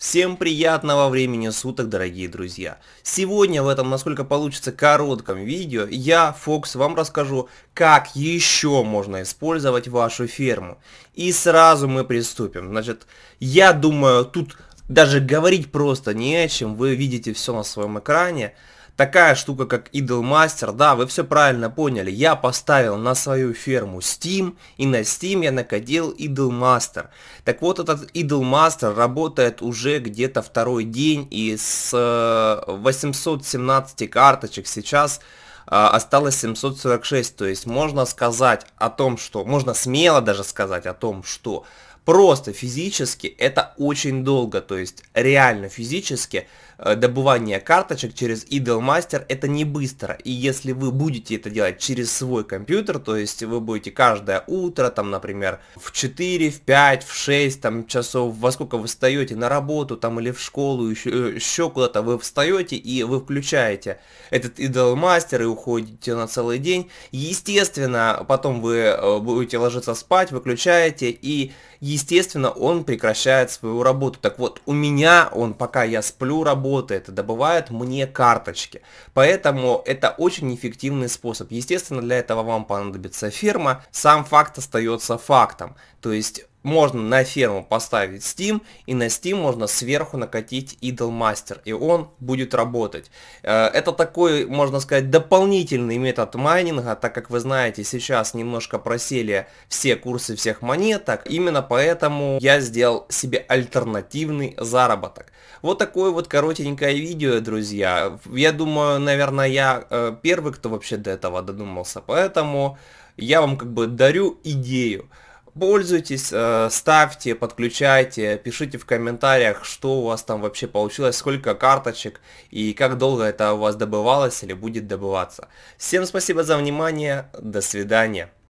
Всем приятного времени суток, дорогие друзья! Сегодня в этом, насколько получится, коротком видео я, Фокс, вам расскажу, как еще можно использовать вашу ферму. И сразу мы приступим. Значит, я думаю, тут даже говорить просто не о чем, вы видите все на своем экране такая штука, как Idle Master, да, вы все правильно поняли, я поставил на свою ферму Steam, и на Steam я накодил Idle Master. Так вот, этот Idle Master работает уже где-то второй день, и с 817 э, карточек сейчас э, осталось 746, то есть можно сказать о том, что, можно смело даже сказать о том, что Просто физически это очень долго, то есть реально физически э, добывание карточек через Idlemaster это не быстро. И если вы будете это делать через свой компьютер, то есть вы будете каждое утро, там, например, в 4, в 5, в 6 там, часов, во сколько вы встаете на работу там или в школу, еще, э, еще куда-то, вы встаете и вы включаете этот Idlemaster и уходите на целый день. Естественно, потом вы э, будете ложиться спать, выключаете и, естественно, он прекращает свою работу. Так вот, у меня он, пока я сплю, работает добывает мне карточки. Поэтому это очень эффективный способ. Естественно, для этого вам понадобится ферма. Сам факт остается фактом. То есть можно на ферму поставить Steam, и на Steam можно сверху накатить Idle Master, и он будет работать. Э, это такой, можно сказать, дополнительный метод майнинга, так как вы знаете, сейчас немножко просели все курсы всех монеток, именно поэтому я сделал себе альтернативный заработок. Вот такое вот коротенькое видео, друзья. Я думаю, наверное, я э, первый, кто вообще до этого додумался, поэтому я вам как бы дарю идею. Пользуйтесь, э, ставьте, подключайте, пишите в комментариях, что у вас там вообще получилось, сколько карточек и как долго это у вас добывалось или будет добываться. Всем спасибо за внимание, до свидания.